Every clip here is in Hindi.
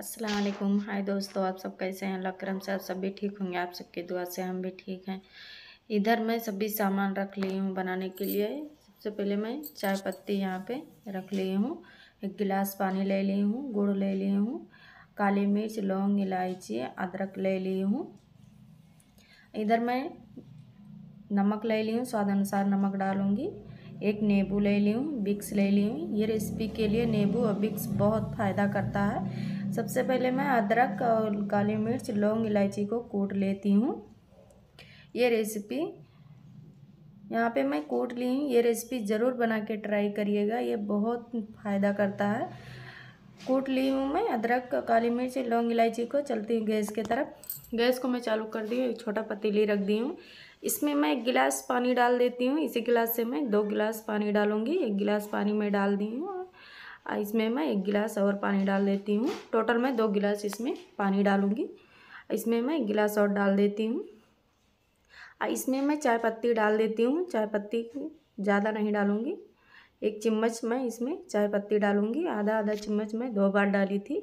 असलकुम हाय दोस्तों आप सब कैसे हैं लक्रम से आप सब भी ठीक होंगे आप सबकी दुआ से हम भी ठीक हैं इधर मैं सभी सामान रख ली हूँ बनाने के लिए सबसे पहले मैं चाय पत्ती यहाँ पे रख ली हूँ एक गिलास पानी ले ली हूँ गुड़ ले ली हूँ काली मिर्च लौंग इलायची अदरक ले ली हूँ इधर मैं नमक ले ली हूँ स्वाद अनुसार नमक डालूँगी एक नींबू ले ली हूँ बिक्स ले ली हूँ ये रेसिपी के लिए नींबू और बिक्स बहुत फ़ायदा करता है सबसे पहले मैं अदरक और काली मिर्च लौंग इलायची को कूट लेती हूँ ये रेसिपी यहाँ पे मैं कूट ली हूँ ये रेसिपी ज़रूर बना के ट्राई करिएगा ये बहुत फ़ायदा करता है कूट ली हूँ मैं अदरक काली मिर्च लौंग इलायची को चलती हूँ गैस की तरफ गैस को मैं चालू कर दी हूँ एक छोटा पतीली रख दी हूँ इसमें मैं एक गिलास पानी डाल देती हूँ इसी गिलास से मैं दो गिलास पानी डालूँगी एक गिलास पानी में डाल दी हूँ और इसमें मैं एक गिलास और पानी डाल देती हूँ टोटल मैं दो गिलास इसमें पानी डालूँगी इसमें मैं एक गिलास और डाल देती हूँ और इसमें मैं चाय पत्ती डाल देती हूँ चाय पत्ती ज़्यादा नहीं डालूँगी एक चम्मच मैं इसमें चाय पत्ती डालूँगी आधा आधा चम्मच मैं दो बार डाली थी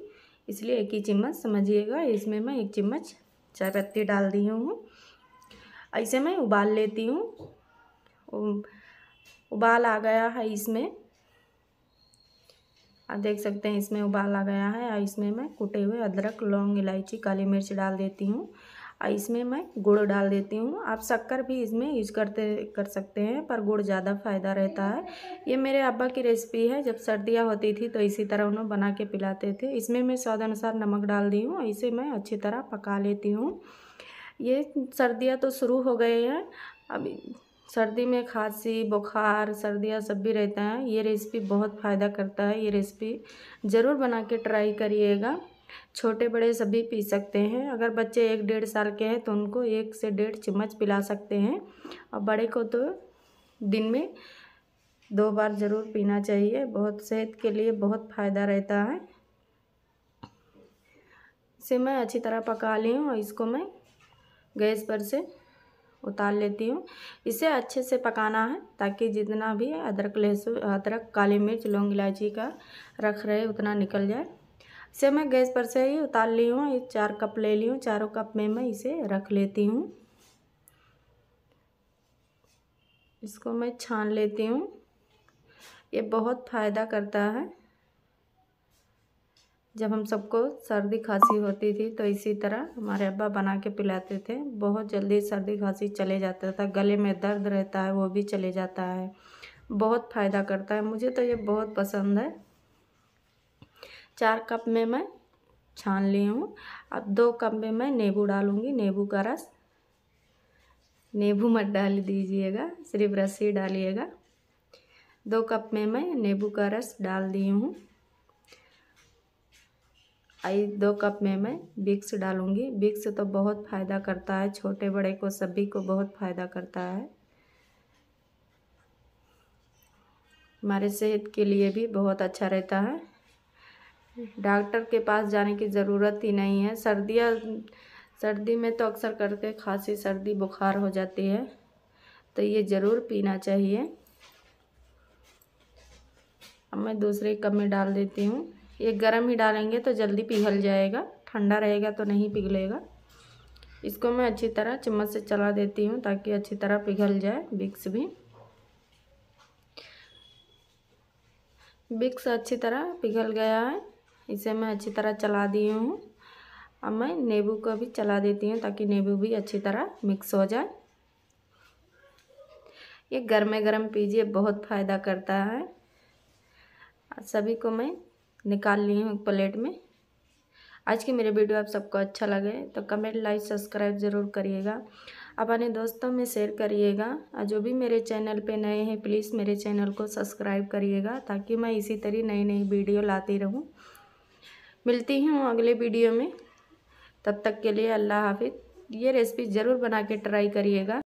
इसलिए एक ही चम्मच समझिएगा इसमें मैं एक चम्मच चाय पत्ती डाल दी हूँ इसे मैं उबाल लेती हूँ उबाल आ गया है इसमें आप देख सकते हैं इसमें उबाल आ गया है और इसमें मैं कुटे हुए अदरक लौंग इलायची काली मिर्च डाल देती हूँ और इसमें मैं गुड़ डाल देती हूँ आप शक्कर भी इसमें यूज करते कर सकते हैं पर गुड़ ज़्यादा फ़ायदा रहता है ये मेरे अब्बा की रेसिपी है जब सर्दियाँ होती थी तो इसी तरह उन्होंने बना के पिलाते थे इसमें मैं स्वाद अनुसार नमक डाल दी हूँ इसे मैं अच्छी तरह पका लेती हूँ ये सर्दियाँ तो शुरू हो गए हैं अभी सर्दी में खांसी बुखार सर्दियाँ सब भी रहता है ये रेसिपी बहुत फ़ायदा करता है ये रेसिपी ज़रूर बना के ट्राई करिएगा छोटे बड़े सभी पी सकते हैं अगर बच्चे एक डेढ़ साल के हैं तो उनको एक से डेढ़ चम्मच पिला सकते हैं और बड़े को तो दिन में दो बार ज़रूर पीना चाहिए बहुत सेहत के लिए बहुत फ़ायदा रहता है इसे मैं अच्छी तरह पका ली हूँ और इसको मैं गैस पर से उतार लेती हूँ इसे अच्छे से पकाना है ताकि जितना भी अदरक लहसुन अदरक काली मिर्च लौंग इलायची का रख रहे उतना निकल जाए इसे मैं गैस पर से ही उतार ली हूँ ये चार कप ले ली हूँ चारों कप में मैं इसे रख लेती हूँ इसको मैं छान लेती हूँ ये बहुत फ़ायदा करता है जब हम सबको सर्दी खांसी होती थी तो इसी तरह हमारे अब्बा बना के पिलाते थे बहुत जल्दी सर्दी खांसी चले जाता था गले में दर्द रहता है वो भी चले जाता है बहुत फ़ायदा करता है मुझे तो ये बहुत पसंद है चार कप में मैं छान ली हूँ अब दो कप में मैं नींबू डालूँगी नींबू का रस नींबू मत डाल दीजिएगा सिर्फ रस ही डालिएगा दो कप में मैं नींबू का रस डाल दी हूँ आई दो कप में मैं विक्स डालूँगी विक्स तो बहुत फ़ायदा करता है छोटे बड़े को सभी को बहुत फ़ायदा करता है हमारे सेहत के लिए भी बहुत अच्छा रहता है डॉक्टर के पास जाने की ज़रूरत ही नहीं है सर्दियाँ सर्दी में तो अक्सर करके खांसी सर्दी बुखार हो जाती है तो ये ज़रूर पीना चाहिए अब मैं दूसरे कप में डाल देती हूँ ये गर्म ही डालेंगे तो जल्दी पिघल जाएगा ठंडा रहेगा तो नहीं पिघलेगा इसको मैं अच्छी तरह चम्मच से चला देती हूँ ताकि अच्छी तरह पिघल जाए बिक्स भी बिक्स अच्छी तरह पिघल गया है इसे मैं अच्छी तरह चला दी हूँ अब मैं नींबू को भी चला देती हूँ ताकि नींबू भी अच्छी तरह मिक्स हो जाए ये गर्मे गर्म पीजिए बहुत फ़ायदा करता है सभी को मैं निकाल ली हूँ प्लेट में आज की मेरे वीडियो आप सबको अच्छा लगे तो कमेंट लाइक सब्सक्राइब ज़रूर करिएगा अपने दोस्तों में शेयर करिएगा और जो भी मेरे चैनल पे नए हैं प्लीज़ मेरे चैनल को सब्सक्राइब करिएगा ताकि मैं इसी तरह नई नई वीडियो लाती रहूँ मिलती हूँ अगले वीडियो में तब तक के लिए अल्लाह हाफिज़ ये रेसिपी ज़रूर बना के ट्राई करिएगा